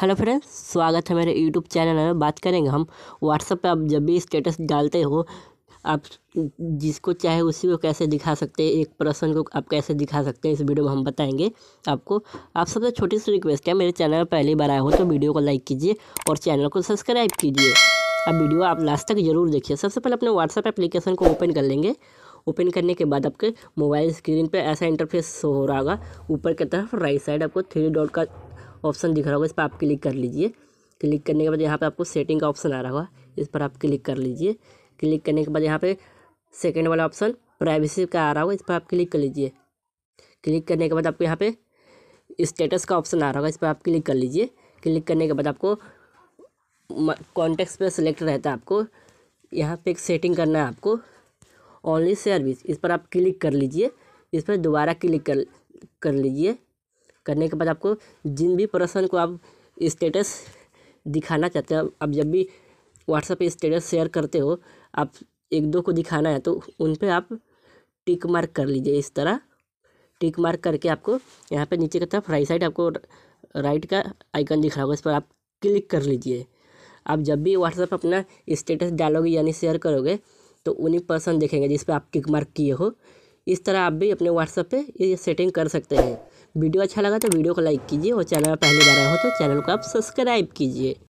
hello friends स्वागत है मेरे यूट्यूब चैनल में बात करेंगे हम व्हाट्सएप पे आप जब भी स्टेटस डालते हो आप जिसको चाहे उसी को कैसे दिखा सकते हैं एक पर्सन को आप कैसे दिखा सकते हैं इस वीडियो में हम बताएंगे आपको आप सबसे छोटी सी रिक्वेस्ट है मेरे चैनल पर पहली बार आए हो तो वीडियो को लाइक कीजिए और चैनल को सब्सक्राइब कीजिए अब वीडियो आप लास्ट तक ज़रूर देखिए सबसे पहले अपने व्हाट्सएप एप्लीकेशन को ओपन कर लेंगे ओपन करने के बाद आपके मोबाइल स्क्रीन पर ऐसा इंटरफेस हो रहा होगा ऊपर की तरफ राइट साइड आपको थ्री डॉट का ऑप्शन दिख रहा होगा इस पर आप क्लिक कर लीजिए क्लिक करने के बाद यहाँ पर आपको सेटिंग का ऑप्शन आ रहा होगा इस पर आप क्लिक कर लीजिए क्लिक करने के बाद यहाँ पर सेकेंड वाला ऑप्शन प्राइवेसी का आ रहा होगा इस पर आप क्लिक कर लीजिए क्लिक करने के बाद आपको यहाँ पे स्टेटस का ऑप्शन आ रहा होगा इस पर आप क्लिक कर लीजिए क्लिक करने के बाद आपको कॉन्टेक्स पर सिलेक्ट रहता है आपको यहाँ पर एक सेटिंग करना है आपको ओनली सर्विस इस पर आप क्लिक कर लीजिए इस पर दोबारा क्लिक कर कर लीजिए करने के बाद आपको जिन भी पर्सन को आप स्टेटस दिखाना चाहते हो आप जब भी व्हाट्सएप पे स्टेटस शेयर करते हो आप एक दो को दिखाना है तो उन पर आप टिक मार्क कर लीजिए इस तरह टिक मार्क करके आपको यहाँ पे नीचे की तरफ राइट साइड आपको राइट का आइकन दिख रहा होगा इस पर आप क्लिक कर लीजिए आप जब भी व्हाट्सएप अपना स्टेटस डालोगे यानी शेयर करोगे तो उन्हीं पर्सन देखेंगे जिस पर आप टिक मार्क किए हो इस तरह आप भी अपने व्हाट्सएप पे ये सेटिंग कर सकते हैं वीडियो अच्छा लगा तो वीडियो को लाइक कीजिए और चैनल पर पहली बार आए हो तो चैनल को आप सब्सक्राइब कीजिए